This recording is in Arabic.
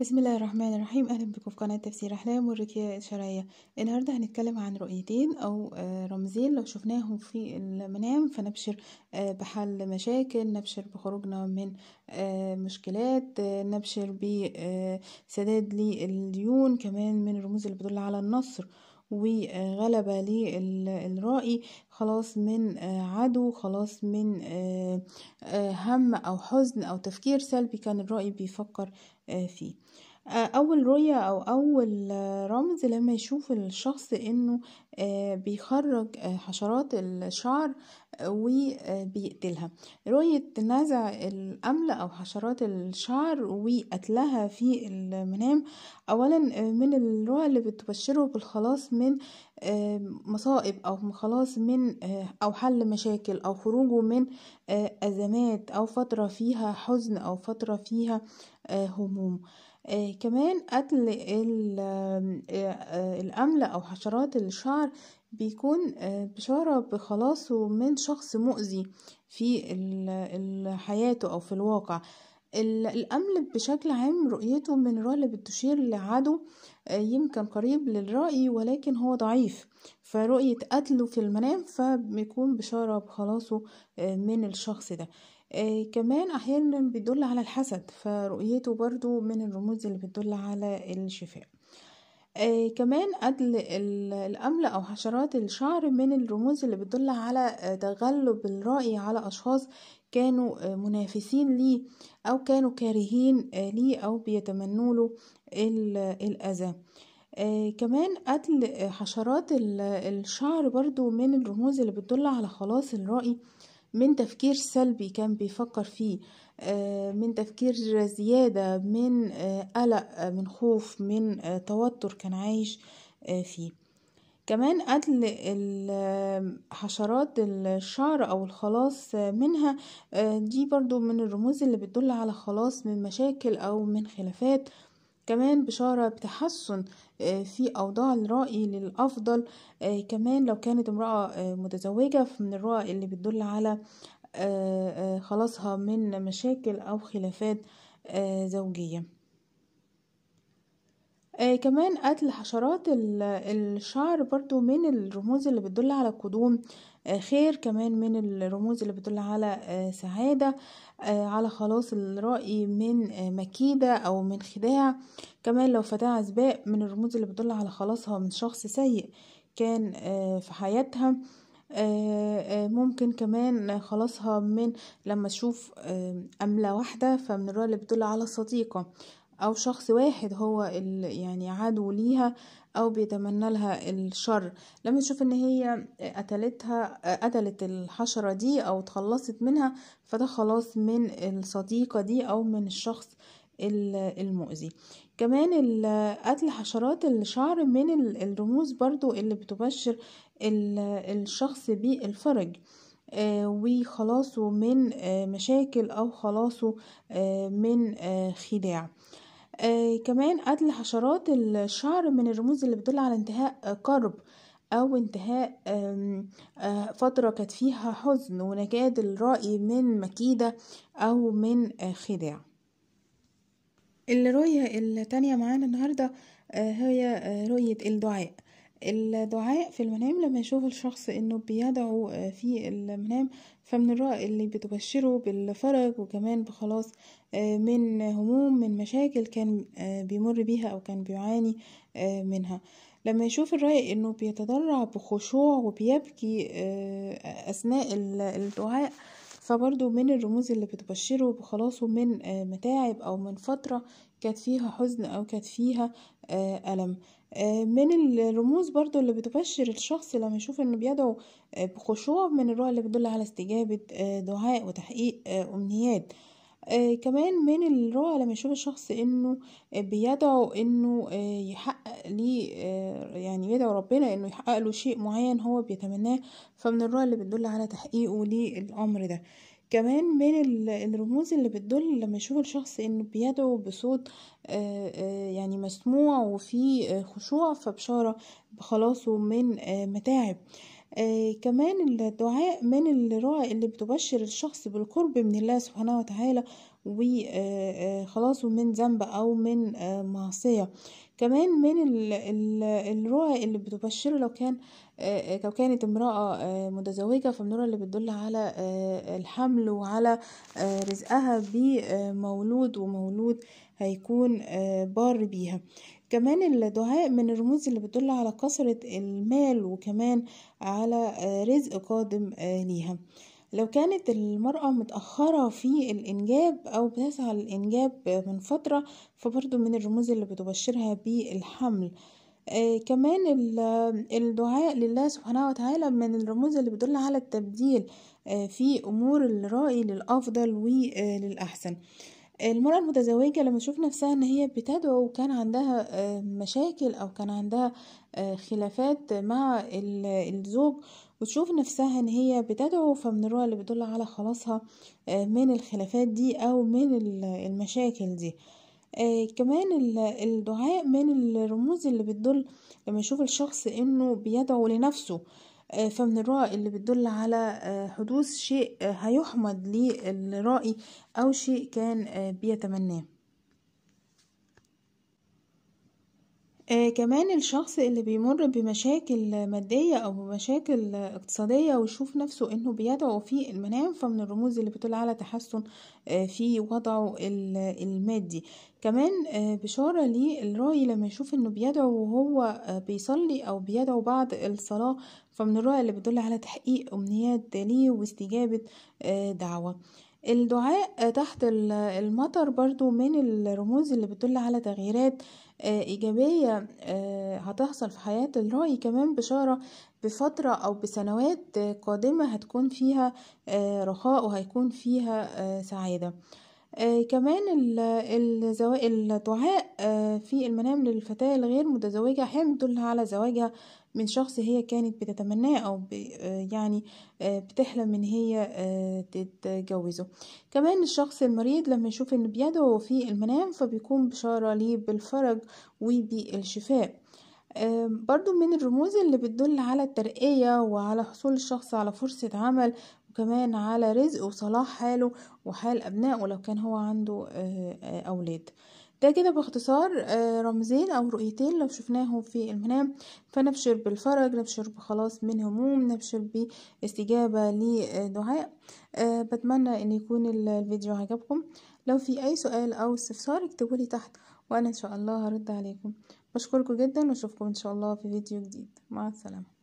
بسم الله الرحمن الرحيم اهلا بكم في قناه تفسير احلام والرقيه الشرعيه النهارده هنتكلم عن رؤيتين او آه، رمزين لو شفناهم في المنام فنبشر آه، بحل مشاكل نبشر بخروجنا من آه، مشكلات نبشر بسداد للديون كمان من الرموز اللي بتدل على النصر وغلبة للرائي خلاص من عدو خلاص من هم أو حزن أو تفكير سلبي كان الرائي بيفكر آه، فيه آه، اول رؤية او اول آه، رمز لما يشوف الشخص انه بيخرج حشرات الشعر وبيقتلها رؤية نزع الأمل أو حشرات الشعر وقتلها في المنام أولا من الرؤى اللي بتبشره بالخلاص من آه، مصائب او خلاص من آه، او حل مشاكل او خروجه من آه، ازمات او فتره فيها حزن او فتره فيها هموم كمان قتل الأملة أو حشرات الشعر بيكون بشارة بخلاصه من شخص مؤذي في حياته أو في الواقع الأمل بشكل عام رؤيته من اللي بتشير لعدو آه، يمكن قريب للرأي ولكن هو ضعيف فرؤية قتله في المنام فبيكون بشارة بخلاصه آه، من الشخص ده آه، كمان أحيانا بيدل على الحسد فرؤيته برضو من الرموز اللي بتدل على الشفاء آه كمان قتل الأملة الأمل أو حشرات الشعر من الرموز اللي بتدل على آه، تغلب الرأي على أشخاص كانوا آه، منافسين ليه أو كانوا كارهين لي آه، ليه أو بيتمنوا له الأذى. آه كمان قتل حشرات الشعر برضو من الرموز اللي بتدل على خلاص الرأي من تفكير سلبي كان بيفكر فيه. آه، من تفكير زيادة من آه، قلق آه، من خوف من توتر كان عايش فيه كمان قتل حشرات الشعر او الخلاص منها دي برضو من الرموز اللي بتدل على خلاص من مشاكل او من خلافات كمان بشارة بتحسن في أوضاع الرأي للأفضل كمان لو كانت امرأة متزوجة فمن الرأي اللي بتدل على آه، آه، خلاصها من مشاكل أو خلافات آه، زوجية آه كمان قتل حشرات الشعر برضو من الرموز اللي بتدل على قدوم آه خير كمان من الرموز اللي بتدل على آه سعادة آه على خلاص الرأي من آه مكيدة أو من خداع كمان لو فتاة عزباء من الرموز اللي بتدل على خلاصها من شخص سيء كان آه في حياتها آه آه، آه، ممكن كمان خلاصها من لما تشوف آه، أملة واحدة فمن الرؤى اللي بتدل على صديقة أو شخص واحد هو يعني عدو ليها أو بيتمنى لها الشر لما تشوف إن هي قتلتها قتلت الحشرة دي أو اتخلصت منها فده خلاص من الصديقة دي أو من الشخص المؤذي كمان قتل حشرات الشعر من الرموز برضو اللي بتبشر الشخص بالفرج آه، وخلاصه من آه، مشاكل او خلاصه آه، من خداع كمان قتل حشرات الشعر من الرموز اللي بتدل على انتهاء قرب او انتهاء فترة كانت فيها حزن ونكاد الرأي من مكيدة او من خداع الرؤية التانية معانا النهاردة هي رؤية الدعاء الدعاء في المنام لما يشوف الشخص انه بيدعو آه، في المنام فمن الرأي اللي بتبشره بالفرج وكمان بخلاص آه، من هموم من مشاكل كان آه، بيمر بيها او كان بيعاني منها لما يشوف الرأي انه بيتضرع بخشوع وبيبكي اثناء الدعاء فبرضو من الرموز اللي بتبشره بخلاصه من متاعب او من فترة كانت فيها حزن او كانت فيها ألم آه، من الرموز برضو اللي بتبشر الشخص لما يشوف انه بيدعو آه، بخشوع من الرؤى اللي بتدل على استجابة آه، دعاء وتحقيق امنيات كمان من الرؤى لما يشوف الشخص انه بيدعو انه يحقق لي يعني يدعو ربنا انه يحقق له شيء معين هو بيتمناه فمن الرؤى اللي بتدل على تحقيقه للامر ده كمان من الرموز اللي بتدل لما يشوف الشخص انه بيدعو بصوت يعني مسموع وفي خشوع فبشارة بخلاصه من متاعب كمان الدعاء من الرعى اللي بتبشر الشخص بالقرب من الله سبحانه وتعالى وخلاصه من ذنب أو من معصية كمان من الرؤى اللي بتبشره لو كان آه، آه، لو كانت امرأة آه، متزوجة فمن الرؤى اللي بتدل على الحمل وعلى رزقها بمولود ومولود هيكون بار بيها كمان الدعاء من الرموز اللي بتدل على كثرة المال وكمان على رزق قادم ليها لو كانت المرأة متأخرة في الإنجاب أو بتسعى للإنجاب من فترة فبرضو من الرموز اللي بتبشرها بالحمل آه كمان الدعاء لله سبحانه وتعالى من الرموز اللي بتدل على التبديل آه في أمور الرأي للأفضل وللأحسن آه، المرأة المتزوجة لما تشوف نفسها ان هي بتدعو وكان عندها آه، مشاكل او كان عندها آه، خلافات مع الزوج وتشوف نفسها ان هي بتدعو فمن الرؤى اللي بتدل على خلاصها آه، من الخلافات دي او من المشاكل دي آه، كمان الدعاء من الرموز اللي بتدل لما يشوف الشخص انه بيدعو لنفسه آه، فمن الرؤى اللي بتدل على حدوث شيء هيحمد للرأي او شيء كان بيتمناه آه كمان الشخص اللي بيمُر بمشاكل مادية أو بمشاكل اقتصادية ويشوف نَفْسه إنه بيدعو في المنام، فمن الرموز اللي بتدل على تحسُّن آه في وضعه المادي. كمان آه بشارة للرأي لمّا يشوف إنه بيدعو وهو آه، بيصلّي أو بيدعو بعد الصلاة، فمن الرأي اللي بتدل على تحقيق أمنيات ليه واستجابة آه دعوة. الدعاء تحت المطر برضو من الرموز اللي بتدل على تغييرات آه، إيجابية آه، هتحصل في حياة الرأي كمان بشارة بفترة أو بسنوات آه، قادمة هتكون فيها رخاء وهيكون فيها سعادة كمان الدعاء في المنام للفتاة الغير متزوجة حين بتدل على زواجها من شخص هي كانت بتتمناه أو آه، يعني آه، بتحلم إن هي آه، تتجوزه كمان الشخص المريض لما يشوف إن بيده في المنام فبيكون بشارة ليه بالفرج وبالشفاء برضو من الرموز اللي بتدل على الترقية وعلى حصول الشخص على فرصة عمل وكمان على رزق وصلاح حاله وحال أبنائه لو كان هو عنده أولاد ده كده باختصار آه، رمزين او رؤيتين لو شفناهم في المنام فنبشر بالفرج نبشر بخلاص من هموم نبشر باستجابة لدعاء آه، بتمنى ان يكون الفيديو عجبكم لو في اي سؤال او استفسار اكتبولي تحت وانا ان شاء الله هرد عليكم بشكركم جدا واشوفكم ان شاء الله في فيديو جديد مع السلامه